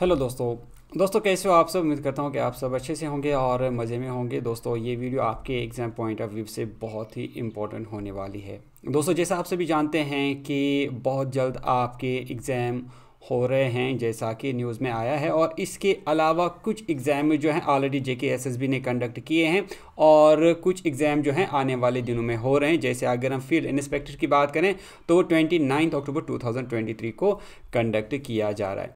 hello दोस्तों दोस्तों कैसे हो आप सब उम्मीद करता हूँ कि आप सब अच्छे से होंगे और मज़े में होंगे दोस्तों ये वीडियो आपके एग्ज़ाम पॉइंट ऑफ व्यू से बहुत ही इम्पोर्टेंट होने वाली है दोस्तों जैसा आप सभी जानते हैं कि बहुत जल्द आपके एग्ज़ाम हो रहे हैं जैसा कि न्यूज़ में आया है और इसके अलावा कुछ एग्ज़ाम जो हैं ऑलरेडी जे के ने कंडक्ट किए हैं और कुछ एग्ज़ाम जो हैं आने वाले दिनों में हो रहे हैं जैसे अगर हम फील्ड इंस्पेक्टर की बात करें तो ट्वेंटी अक्टूबर टू को कंडक्ट किया जा रहा है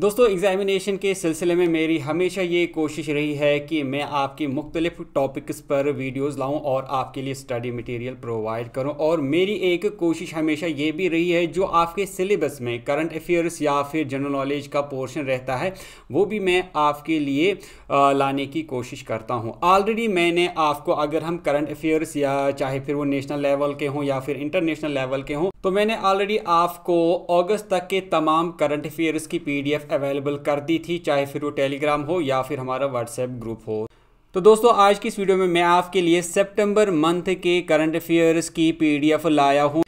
दोस्तों एग्जामिनेशन के सिलसिले में मेरी हमेशा ये कोशिश रही है कि मैं आपकी मुख्तलिफ टॉपिक्स पर वीडियोस लाऊं और आपके लिए स्टडी मटेरियल प्रोवाइड करूं और मेरी एक कोशिश हमेशा ये भी रही है जो आपके सिलेबस में करंट अफेयर्स या फिर जनरल नॉलेज का पोर्शन रहता है वो भी मैं आपके लिए लाने की कोशिश करता हूँ ऑलरेडी मैंने आपको अगर हम करंट अफेयर्स या चाहे फिर वो नेशनल लेवल के हों या फिर इंटरनेशनल लेवल के हों तो मैंने ऑलरेडी आपको अगस्त तक के तमाम करंट अफेयर्स की पी अवेलेबल कर दी थी चाहे फिर वो टेलीग्राम हो या फिर हमारा व्हाट्सएप ग्रुप हो तो दोस्तों आज की इस वीडियो में मैं आपके लिए सेप्टेम्बर मंथ के करंट अफेयर्स की पी लाया हूँ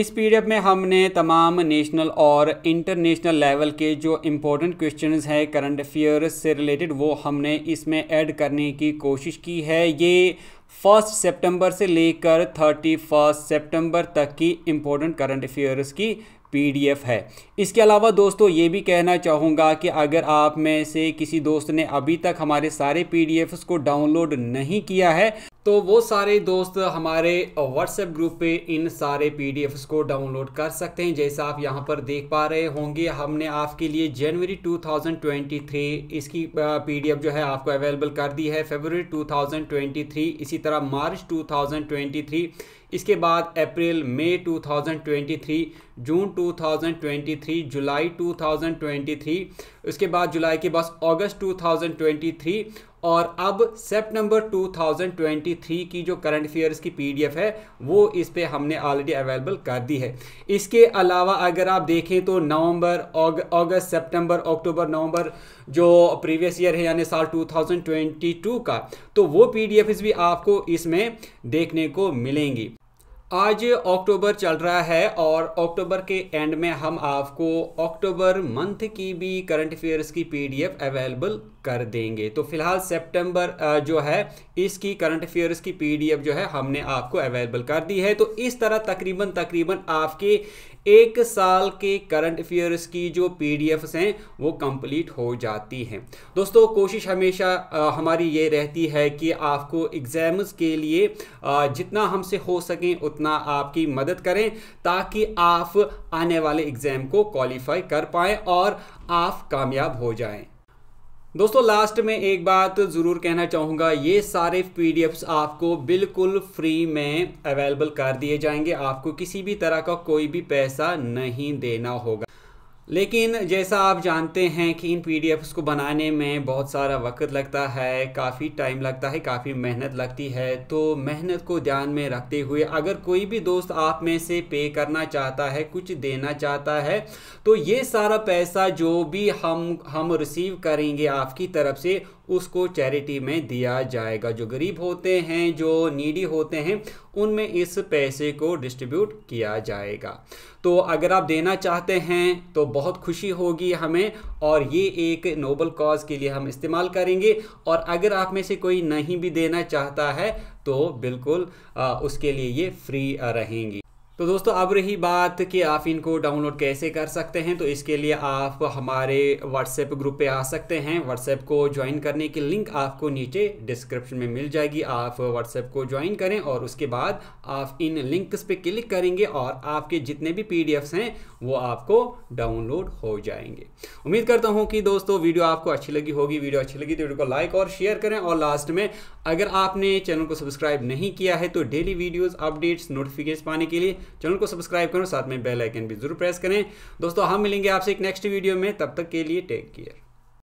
इस पीडीएफ में हमने तमाम नेशनल और इंटरनेशनल लेवल के जो इम्पोर्टेंट क्वेश्चंस हैं करंट अफेयर्स से रिलेटेड वो हमने इसमें ऐड करने की कोशिश की है ये फर्स्ट सितंबर से लेकर थर्टी फर्स्ट सेप्टेम्बर तक की इम्पोर्टेंट करंट अफेयर्स की पीडीएफ है इसके अलावा दोस्तों ये भी कहना चाहूँगा कि अगर आप में से किसी दोस्त ने अभी तक हमारे सारे पीडीएफ्स को डाउनलोड नहीं किया है तो वो सारे दोस्त हमारे व्हाट्सएप ग्रुप पे इन सारे पी को डाउनलोड कर सकते हैं जैसा आप यहाँ पर देख पा रहे होंगे हमने आपके लिए जनवरी 2023 इसकी पी जो है आपको अवेलेबल कर दी है फेबररी 2023 इसी तरह मार्च 2023 इसके बाद अप्रैल मई 2023 जून 2023 जुलाई 2023 उसके बाद जुलाई के बाद अगस्त 2023 और अब सितंबर 2023 की जो करंट अफेयर्स की पीडीएफ है वो इस पर हमने ऑलरेडी अवेलेबल कर दी है इसके अलावा अगर आप देखें तो नवंबर अगस्त सितंबर अक्टूबर नवंबर जो प्रीवियस ईयर है यानी साल 2022 का तो वो पीडीएफ्स भी आपको इसमें देखने को मिलेंगी आज अक्टूबर चल रहा है और अक्टूबर के एंड में हम आपको अक्टूबर मंथ की भी करंट अफेयर्स की पीडीएफ अवेलेबल कर देंगे तो फिलहाल सितंबर जो है इसकी करंट अफेयर्स की पीडीएफ जो है हमने आपको अवेलेबल कर दी है तो इस तरह तकरीबन तकरीबन आपके एक साल के करंट अफेयर्स की जो पीडीएफ्स हैं वो कंप्लीट हो जाती हैं दोस्तों कोशिश हमेशा आ, हमारी ये रहती है कि आपको एग्ज़ाम्स के लिए आ, जितना हमसे हो सकें उतना आपकी मदद करें ताकि आप आने वाले एग्ज़ाम को क्वालिफाई कर पाएँ और आप कामयाब हो जाएं दोस्तों लास्ट में एक बात ज़रूर कहना चाहूँगा ये सारे पी आपको बिल्कुल फ्री में अवेलेबल कर दिए जाएंगे आपको किसी भी तरह का कोई भी पैसा नहीं देना होगा लेकिन जैसा आप जानते हैं कि इन पी को बनाने में बहुत सारा वक्त लगता है काफ़ी टाइम लगता है काफ़ी मेहनत लगती है तो मेहनत को ध्यान में रखते हुए अगर कोई भी दोस्त आप में से पे करना चाहता है कुछ देना चाहता है तो ये सारा पैसा जो भी हम हम रिसीव करेंगे आपकी तरफ से उसको चैरिटी में दिया जाएगा जो गरीब होते हैं जो नीडी होते हैं उनमें इस पैसे को डिस्ट्रीब्यूट किया जाएगा तो अगर आप देना चाहते हैं तो बहुत खुशी होगी हमें और ये एक नोबल कॉज के लिए हम इस्तेमाल करेंगे और अगर आप में से कोई नहीं भी देना चाहता है तो बिल्कुल आ, उसके लिए ये फ्री रहेंगी तो दोस्तों अब रही बात कि आप इनको डाउनलोड कैसे कर सकते हैं तो इसके लिए आप हमारे व्हाट्सएप ग्रुप पे आ सकते हैं व्हाट्सएप को ज्वाइन करने की लिंक आपको नीचे डिस्क्रिप्शन में मिल जाएगी आप व्हाट्सएप को ज्वाइन करें और उसके बाद आप इन लिंक्स पे क्लिक करेंगे और आपके जितने भी पी हैं वो आपको डाउनलोड हो जाएंगे उम्मीद करता हूँ कि दोस्तों वीडियो आपको अच्छी लगी होगी वीडियो अच्छी लगी तो वीडियो को लाइक और शेयर करें और लास्ट में अगर आपने चैनल को सब्सक्राइब नहीं किया है तो डेली वीडियोज़ अपडेट्स नोटिफिकेशन पाने के लिए चैनल को सब्सक्राइब करें साथ में बेल आइकन भी जरूर प्रेस करें दोस्तों हम मिलेंगे आपसे एक नेक्स्ट वीडियो में तब तक के लिए टेक केयर